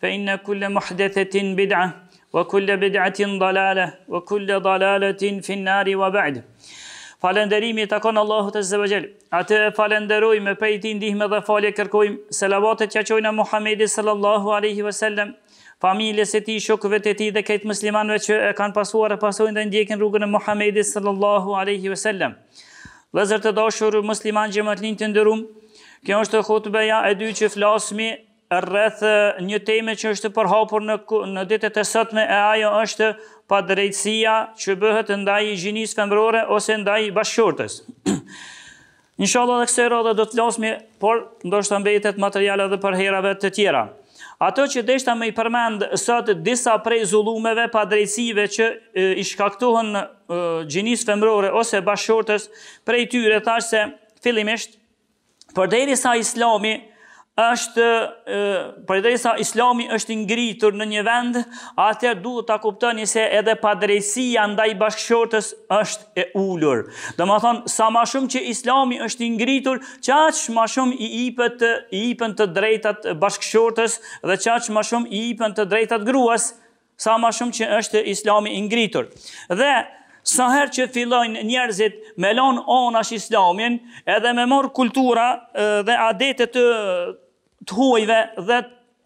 fa inna kulla muhdathatin bid'a wa kulla bid'atin dalala wa kulla dalalatin fin nari wa ba'd falenderimi të konë Allahu të zëbëgjel atë e falenderoj me pejti ndihme dhe falje kërkojmë selavatët që qojna Muhammedi sallallahu aleyhi wa sallam familje së ti shokëve të ti dhe kajtë muslimanve që e kanë pasuar e pasojnë dhe ndjekin rrugën e Muhammedi sallallahu aleyhi wa sallam dhe zërtë dashur musliman gjemë të ndërum Kjo është e khutbeja e dy që flasmi rreth një teme që është përhapur në në ditët e sotme e ajo është padrejtësia që bëhet ndaj gjinisë femërore ose ndaj bashkëshortës. Inshallah edhe kësaj rrode do të flasim, por ndoshta mbetet materiale edhe për herave të tjera. Ato që deshta më i përmend sot disa prej zulumeve pa që i shkaktohen gjinisë femërore ose bashkëshortës, prej tyre thashë se fillimisht përderisa Islami është, për edhe sa islami është ngritur në një vend, atër duhet të kuptoni se edhe padrejësia ndaj bashkëshortës është e ullur. Dhe më thonë, sa ma shumë që islami është ngritur, qaqë ma shumë i ipën të, të drejtat bashkëshortës dhe qaqë ma shumë i ipën të drejtat gruas, sa ma shumë që është islami ngritur. Dhe, Sa herë që fillojnë njerëzit me lanë onash islamin edhe me morë kultura dhe adetet të, të huajve dhe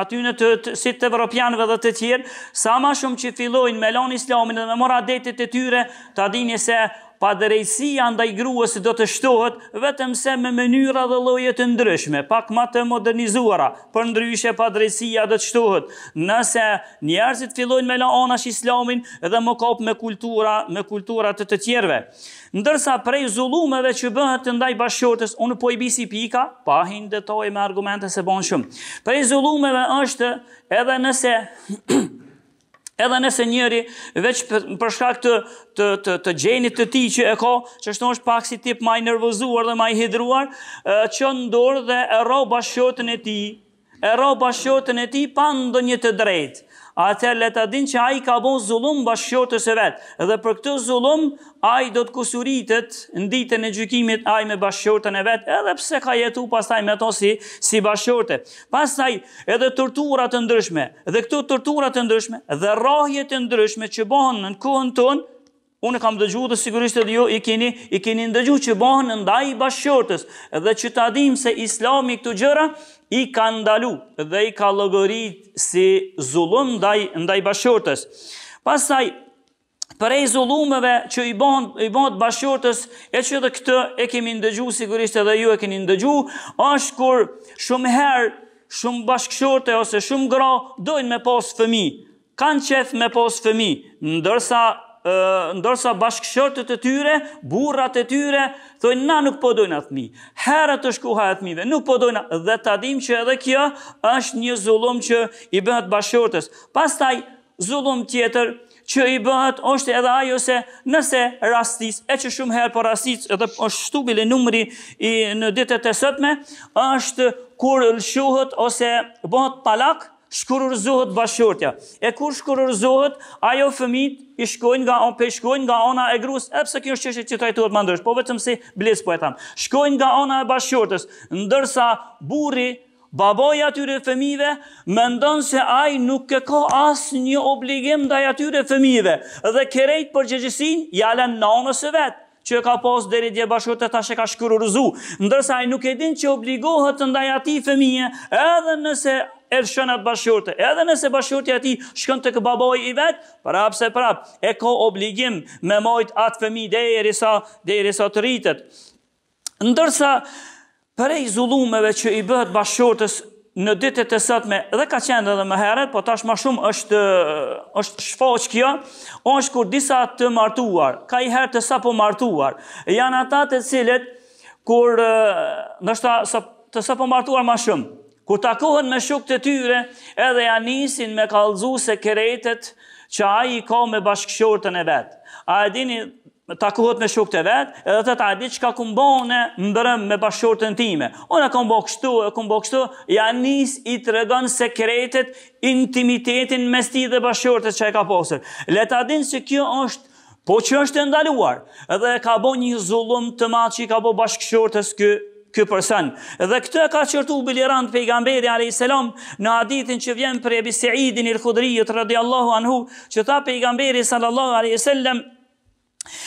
aty në të, sitë si të evropianëve dhe të tjerë, sa ma shumë që fillojnë me lonë islamin dhe me mora detit e tyre, ta dini se pa drejësia ndaj gruës do të shtohet vetëm se me mënyra dhe lojet ndryshme, pak ma të modernizuara, për ndryshe pa drejësia do të shtohet. Nëse njerëzit fillojnë me la anash islamin dhe më kopë me kultura, me kultura të të tjerve. Ndërsa prej zulumeve që bëhet të ndaj bashkëshortës, unë po i bisi pika, pahin detaj me argumente se bon shumë. Prej zulumeve është edhe nëse Edhe nëse njëri veç për shkak të të të të gjenit të tij që e ka, që është thonë pak si tip më i nervozuar dhe më i hidhur, që ndor dhe e rro e tij, e rro bashkëtinë e tij pa ndonjë të drejtë atër leta din që a i ka bo zulum bashkëshortës e vetë, dhe për këtë zulum ai do të kusuritet në ditën e gjykimit ai me bashkëshortën e vetë, edhe pse ka jetu pasaj me to si, si bashkëshortë. Pasaj edhe tërturat të ndryshme, dhe këtu tërturat të ndryshme, dhe rahjet të ndryshme që bohën në kohën tonë, Unë kam dëgju dhe sigurisht edhe ju i keni, i keni ndëgju që bëhen ndaj bashkëshortës dhe që ta dim se islami këtu gjëra i ka ndalu dhe i ka llogarit si zulum ndaj, ndaj bashkëshortës. Pasaj, për e zullumeve që i bëhen i bëhen bashkëshortës e që edhe këtë e kemi ndëgju sigurisht edhe ju e keni ndëgju është kur shumë herë shumë bashkëshorte ose shumë gra dojnë me posë fëmi, kanë qef me posë fëmi, ndërsa ndërsa bashkëshortët e tyre, burrat e tyre thonë na nuk po dojnë atë fëmijë. Herë të shkuha atë fëmijë, nuk po dojnë dhe ta dim që edhe kjo është një zullum që i bëhet atë Pastaj zullum tjetër që i bëhet është edhe ajo se nëse rastis, e që shumë herë për po rastis edhe është shtubile numri i në ditet e sëtme, është kur lëshuhët ose bëhet palak, shkururzohet bashortja. E kur shkururzohet, ajo fëmit i shkojnë nga on, pe shkojnë nga ona e grus, epse kjo është që që trajtohet më ndërsh, po vetëm si blisë po e tham. Shkojnë nga ona e bashortës, ndërsa burri, baboj atyre fëmive, më ndonë se aj nuk e ka asë një obligim ndaj atyre fëmive, dhe kerejt për gjegjësin, jalen në onës e vetë që e ka pas deri dje bashkët e tash e ka shkururuzu, ndërsa ai nuk e din që obligohet të ndaj ati fëmije, edhe nëse edh atë bashurtë edhe nëse bashurtja e ati shkon të babai i vet, prapse prap, e ko obligim me mojt atë fëmijë derisa derisa të rritet. Ndërsa prej zullumeve që i bëhet bashurtës në ditët e sotme dhe ka qenë edhe më herët, po tash më shumë është është sfoqë kjo, është kur disa të martuar, ka i herë të sapo martuar, janë ata të cilët kur ndoshta të sapo martuar më shumë kur takohen me shukët e tyre edhe nisin me kalzu se kërejtet që a i ka me bashkëshortën e vetë. A e dini takohet me shukët e vetë edhe të ta e di që ka këmbone më bërëm me bashkëshortën time. Unë e këmbo kështu, e këmbo kështu, i nis i të regon se intimitetin me sti dhe bashkëshortës që e ka posër. Le ta dinë din se kjo është Po që është e ndaluar, edhe ka bo një zullum të matë që i ka bo bashkëshortës kë ky person. Dhe këtë ka qortu Bilirran te pejgamberi alayhis në hadithin që vjen për Ebi Saidin el-Khudri radhiyallahu anhu, që tha pejgamberi sallallahu alayhi wasallam,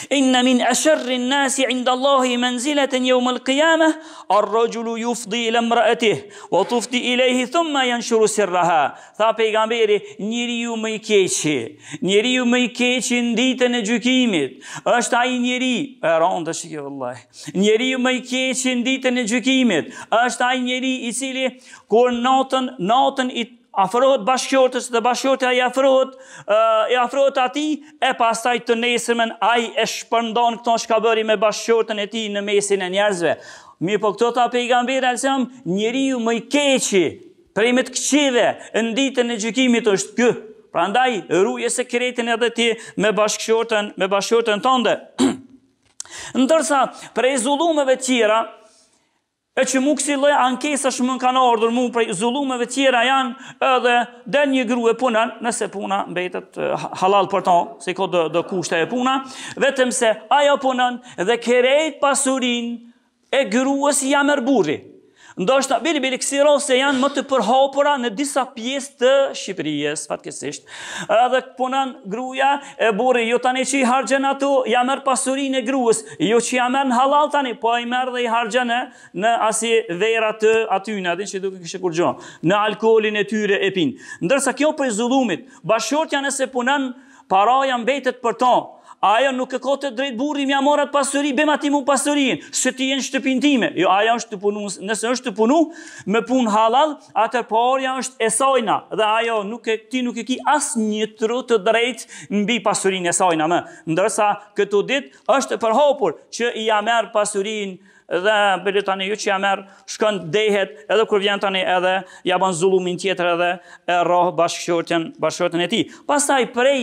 Inna min asharri nasi inda Allahi menzilatën jo më lëkijame, ar rëgjulu jufdi ilë mraëtih, wa tufdi ilëhi thumma janë shuru sirraha. Tha pejgamberi, njëri ju më i keqi, njëri ju më i keqi në ditën e gjykimit, është aji njëri, e rëndë të shikjo Allah, njëri ju më i keqi në ditën e gjykimit, është aji njëri i cili, kur natën, natën i afrohet bashkëqortës dhe bashkëqortja i afrohet i afrohet atij e pastaj të nesërmen ai e shpërndon këto që bëri me bashkëqortën e tij në mesin e njerëzve. Mi po këto ta pejgamberi alsem njeriu më i keqi prej me të këqive në ditën e gjykimit është ky. Prandaj ruaj sekretin edhe ti me bashkëqortën me bashkëqortën tënde. Ndërsa prej zullumeve tjera, e që mu kësi lë ankesa shmën kanë ardhur mu prej zulumeve tjera janë edhe dhe një gru e punën, nëse puna mbetet halal për ta, se ko dhe, dhe kushte e puna, vetëm se ajo punën dhe kërejt pasurin e gruës jamër burri ndoshta bili bili kësiro se janë më të përhapura në disa pjesë të Shqipërijës, fatkesisht. Edhe punan gruja e burri jo tani që i hargjën ato, ja merë pasurin e gruës, jo që ja merë në halal tani, po i merë dhe i hargjën në asi vera të atyne, atin që duke kështë kur gjohë, në alkoholin e tyre e pinë. Ndërsa kjo për zullumit, bashkërtja nëse punan, para janë betet për tonë, Ajo nuk e ka drejt burri më morat atë bema ti mua pasurin, se ti je në shtëpin time. Jo, ajo është të punu, nëse është të punu me punë halal, atër porja është e sajna dhe ajo nuk e ti nuk e ki as një tru të drejtë mbi pasurinë e sajna më. Ndërsa këtu dit është përhopur që i a merr pasurinë dhe bëllit tani ju që ja merë, shkën dhejhet, edhe kur vjen tani edhe, ja ban zulumin tjetër edhe, e rohë bashkëshorëtën e ti. Pasaj prej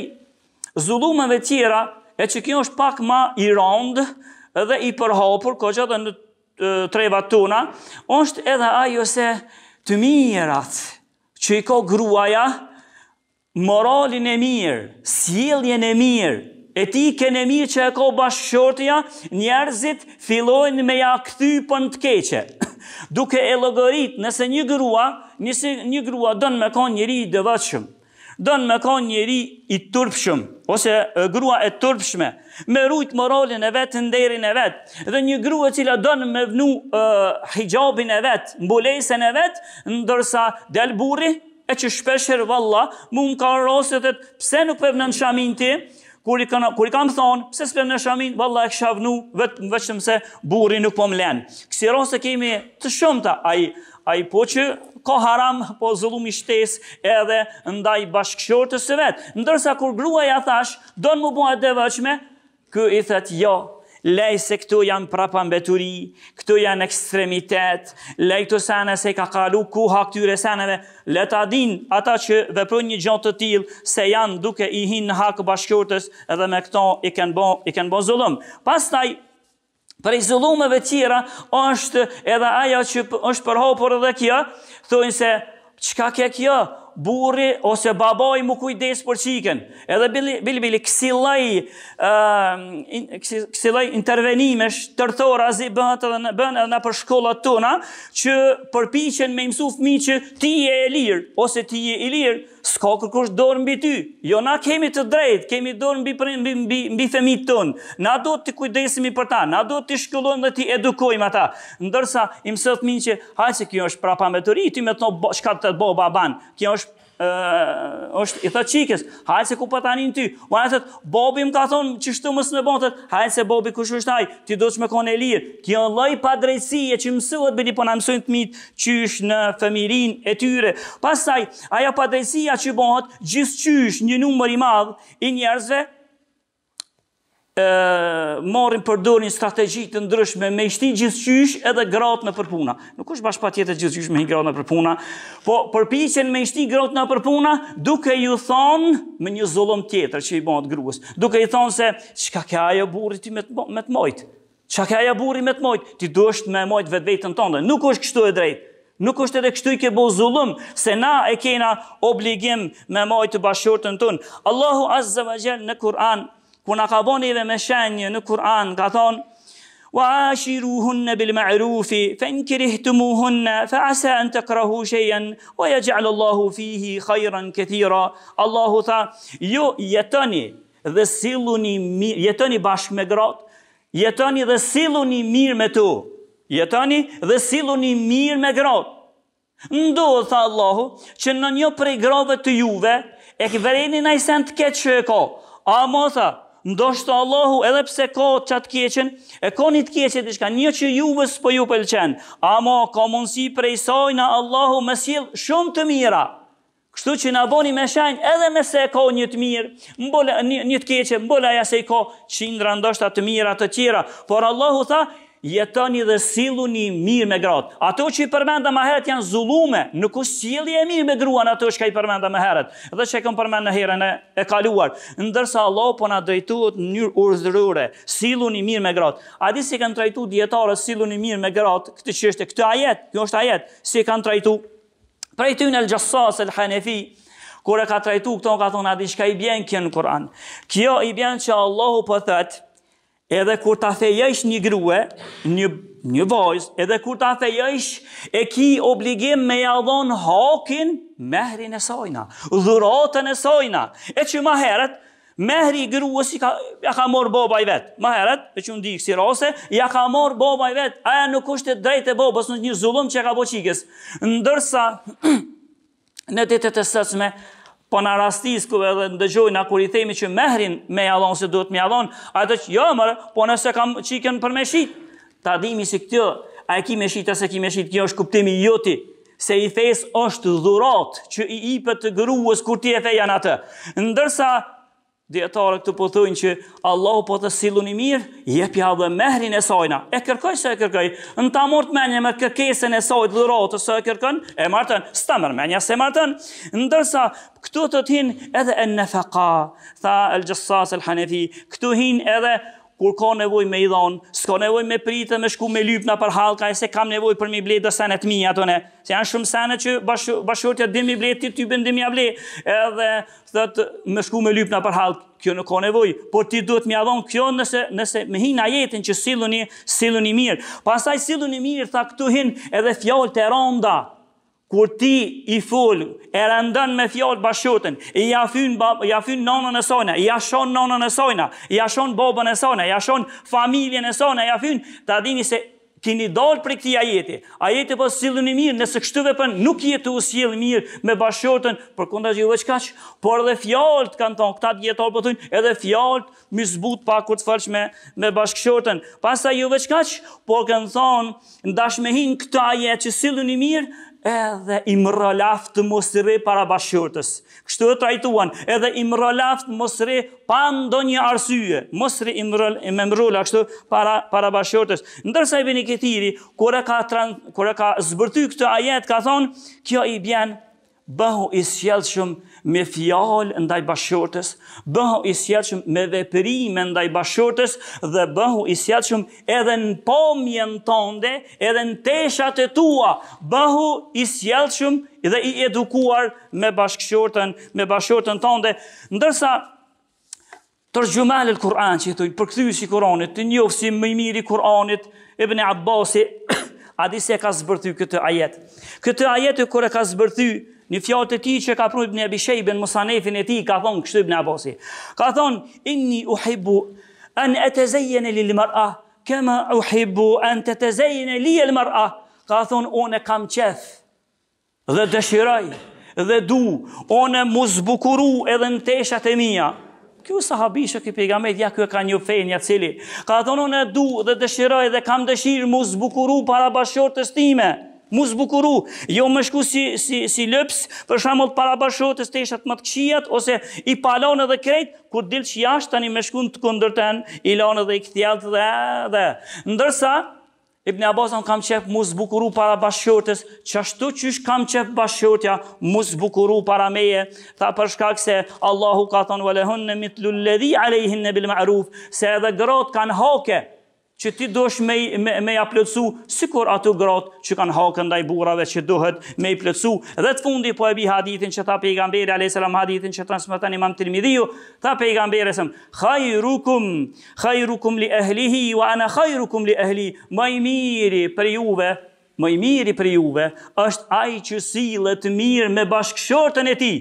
zulumëve tjera, e që kjo është pak ma i rondë dhe i përhopur, ko që dhe në treva tuna, është edhe ajo se të mirat që i ko gruaja, moralin e mirë, sjeljen e mirë, etike në mirë që e ko bashkëshortja, njerëzit fillojnë me ja këthy për në të keqe. Duke e logorit, nëse një grua, nëse një grua dënë me konë njëri dëvëqëm, Don me ka njëri i turpshëm, ose grua e turpshme, me rujtë moralin e vetë, nderin e vetë, dhe një grua cila don me vnu uh, hijabin e vetë, mbulesen e vetë, ndërsa del burri, e që shpesher valla, mu më ka rrasët e pse nuk pëvnë në shamin ti, kur i, këna, kur i kam thonë, pse së pëvnë në shamin, valla e kësha vnu, vetë më veçëm se burri nuk po më lenë. Kësi rrasë kemi të shumëta, a a i po që ko haram po zullum i shtes edhe ndaj bashkëshorë të së vetë. Ndërsa kur grua ja thash, do në më bua dhe vëqme, kë i thëtë jo, lej se këto janë prapambeturi, këto janë ekstremitet, lej të sene se ka kalu ku ha këtyre seneve, le ta din ata që dhe për një gjatë të tilë se janë duke i hinë në hakë bashkëshorëtës edhe me këto i kënë bo, ken bo zullum. Pas taj, Për i zulumeve tjera, është edhe aja që është përhopur edhe kjo, thujnë se, qka ke kjo, buri ose babaj mu kujdes për qiken, edhe bilbili bil, bil, kësilaj, uh, ehm, kësilaj, kësilaj intervenimesh të azi bënë edhe në, bën në për shkollat tona, që përpichen me imsu fmi që ti e e lirë, ose ti e i lirë, s'ka kërkush dorë mbi ty. Jo, na kemi të drejt, kemi dorë mbi, mbi, mbi, mbi themit tënë. Na do të kujdesimi për ta, na do të shkullon dhe të edukojmë ata. Ndërsa, im minë që, hajë që kjo është prapa me të ri, ti me të bo, shkatë të bo baban, kjo është është i tha qikës, hajë se ku patanin po ty. U e thëtë, Bobi më ka thonë që mos më në bëndë, se Bobi kush është ai? ti do të më kone lirë. Kjo në loj pa drejtësie që mësohet bëni po në mësojnë të mitë qysh në femirin e tyre. Pasaj, ajo pa drejtësia që bëhet gjithë një numër i madhë i njerëzve, marrin për dorë strategji të ndryshme me ishti gjithçysh edhe gratë në përpuna. Nuk është bashkë pa tjetër me i gratë në përpuna, po përpiqen me ishti gratë në përpuna duke ju thonë me një zullum tjetër që i bëhat gruës. Duke ju thonë se, çka ka ajo burri ti me të mojtë? Çka ka ajo burri me të mojtë? Ti duhesh me mojtë vetë tonë. Nuk është kështu e drejtë. Nuk është edhe kështu i ke bo se na e kena obligim me majtë bashkërtën tënë. Allahu Azza wa në Kur'an ku na ka bën dhe me shenjë në Kur'an ka thonë, wa ashiruhunna bil ma'ruf fa n'kirihtumu hunne, fa asa an takrahu shay'an wa yaj'al Allahu fihi khayran katira Allahu tha ju jo, jetoni dhe silluni mirë jetoni bashkë me grat jetoni dhe silluni mirë me to jetoni dhe silluni mirë me grat ndo tha Allahu që në një prej grave të juve e kvereni nëjë sen të keqë e ko, a mo tha, ndoshtë Allahu edhe pse ka qatë kjeqen, e ka një të kjeqen të shka, një që juve s'po ju pëlqen, ama ka mundësi prej saj Allahu më s'il shumë të mira, kështu që në boni me shajnë, edhe me se ka një të mirë, mbole, një, një të keqe, mbole aja se i ka qindra ndoshta të mira të tjera, por Allahu tha, jetoni dhe siluni mirë me gratë. Ato që i përmenda më herët janë zulume, nuk u sjellje e mirë me gruan ato që ka i përmenda më herët, dhe që e këmë përmend në herën e, kaluar. Ndërsa Allah po na drejtuat në njërë urdhërure, siluni mirë me gratë. A di si kanë trajtu djetarë, siluni mirë me gratë, këtë që është, këtë ajet, kjo është ajet, si kanë trajtu. Prej ty në lëgjësas e lëhenefi, kur e ka trajtu, këto ka thonë, a shka i bjen kjo në Kuran. Kjo i bjen që Allahu pëthet, po edhe kur ta fejësh një grue, një, një vojzë, edhe kur ta fejësh e ki obligim me jadhon hakin mehrin e sojna, dhuratën e sojna. E që ma heret, mehri i gruës ka, ja ka morë boba i vetë. Ma heret, e që ndi kësi rase, ja ka morë boba i vetë. Aja nuk është e drejtë e bobës në një zullum që ka boqikës. Ndërsa, në ditët e sëcme, po në rastis ku edhe ndëgjojnë, a kur i themi që mehrin me jalon, se duhet me jalon, a të që jëmër, jo, po nëse kam qikën për me shqit, ta dimi si këtë, a e ki me shqit, a se ki me shqit, kjo është kuptimi joti, se i fes është dhurat që i ipët të gruës kur ti e feja atë. Ndërsa Djetarë këtu pëthujnë po që Allahu po të silu një mirë, jepja dhe mehrin e sajna. E kërkoj se e kërkoj, në ta mërt menje me kërkesen e sajt dhe rotë, se e kërkoj, e martën, së ta mërë menja, se martën, ndërsa këtu të të edhe e nefaka, tha el gjësas el hanefi, këtu hinë edhe kur ka nevoj me i s'ka nevoj me pritë me shku me lypna për halka, e se kam nevoj për mi blejtë dhe senet mi atone, Se janë shumë senet që bashkërëtja dhe mi blejtë, ti ty bëndi mi a blejtë, edhe thëtë me shku me lypna për halkë, kjo nuk ka nevoj, por ti duhet mi avon kjo nëse, nëse me hinë a jetin që silu një, silu një mirë. Pasaj silu një mirë, tha këtu hinë edhe fjallë të ronda, kur ti i fol, e rëndën me fjallë bashkëtën, i jafyn, i jafyn nanën e sojna, i jashon nonën e sojna, i jashon bobën e sojna, i jashon familjen e sojna, i jafyn, ta dini se kini dalë për këti ajeti, ajeti po s'ilu një mirë, nëse kështu për nuk jetë u s'ilu mirë me bashkëtën, për kënda gjithë dhe por edhe fjallët kanë tonë, këta djetarë për po thunë, edhe fjallët më zbut pa kur të fërqë me, me bashkëshotën. Pasta ju veçkaq, por kanë thonë, ndash me hinë këta ajet që s'ilu një mirë, edhe i mërëlaft të mosëri para bashkërtës. Kështu e trajtuan, edhe i mërëlaft mosëri, pa ndo një arsye, mosëri i mërëla kështu para, para bashkërtës. Ndërsa i bëni këtiri, kore ka, tran, kore ka zbërty këtë ajet, ka thonë, kjo i bjen bëhu i sjelë shumë me fjalë ndaj bashkëshortes, bëhu i sjellshëm me veprime ndaj bashkëshortes dhe bëhu i sjellshëm edhe në pamjen tënde, edhe në teshat e tua, bëhu i sjellshëm dhe i edukuar me bashkëshortën, me bashkëshortën tënde, ndërsa tërgjumalet Kur'an që thotë për Kur'anit, të njohësi më i miri Kur'anit, Ibn Abbasi A se ka zbërthy këtë ajet. Këtë ajet e kore ka zbërthy, Në fjalët e tij që ka prurit në Abishejbin Musanefin e tij ka thonë kështu në abosi. Ka thonë inni uhibbu an atazayyana lil mar'a kama uhibbu an tatazayyana li al mar'a. Ka thonë on e kam qef dhe dëshiroj dhe du on e mos edhe në teshat e mia. Kjo sahabishë, është ky pejgamberi ja ky ka një fenë ja cili ka thonë on e du dhe dëshiroj dhe kam dëshirë mu zbukuru para bashortës time mu zbukuru, jo më shku si, si, si lëps, për shamull para bashotës të ishat më të këshijat, ose i palon edhe krejt, kur dilë që jashtë tani më shku në të këndërten, i lonë edhe i këthjelt dhe dhe. Ndërsa, Ibn Abbasan kam qef mu zbukuru para bashkërtës, që qysh kam qef bashkërtja mu zbukuru para meje, tha përshkak se Allahu ka thonë, vëlehën në mitlulledhi alejhin në bilma'ruf, se edhe grot kanë hake, që ti dosh me me, me ja plotsu sikur ato gratë që kanë hakë ndaj burrave që duhet me i plotsu dhe të fundi po e bi hadithin që tha pejgamberi alayhis salam hadithin që transmeton Imam Tirmidhiu tha pejgamberi sem khairukum khairukum li ehlihi, wa ana khairukum li ehli, më i miri për juve më i miri për juve është ai që sillet mirë me bashkëshortën e tij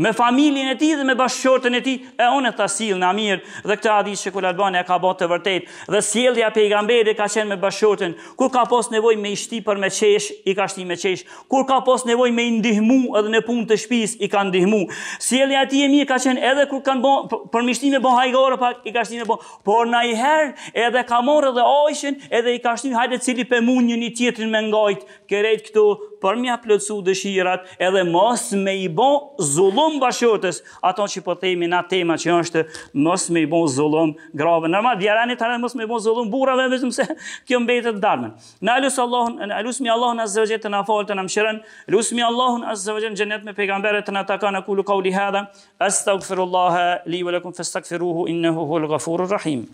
me familjen e tij dhe me bashkëshortën e tij e onë e sillën në mirë dhe këtë a që se Kul ka bërë të vërtet, dhe sjellja e pejgamberit ka qenë me bashkëshortën kur ka pas nevojë me ishti për me qesh i ka shti me qesh kur ka pas nevojë me ndihmu edhe në punë të shtëpis i ka ndihmu sjellja e tij e mirë ka qenë edhe kur kanë bën për mishtim e bën hajgore pak i ka shtimë bo, por në i herë edhe ka marrë edhe ojshën edhe i ka shti hajde cili për mund një tjetrin me ngajt kërejt këtu për mja plëcu dëshirat edhe mos me i bon zulum bashkotës, ato që po themi na tema që është mos me i bon zulum grave. Nërma, djera të rrënë mos me i bon zulum burave, vëzëm se kjo mbetet darmen. Në alusë Allahun, në alusë mi Allahun asë zëvëgjet të na falë të na mshiren, lusë mi Allahun asë zëvëgjet në gjenet me pegamberet të na taka në kulu kauli hadha, asë të këfirullaha, li u lëkum fësë të këfiruhu, rahim.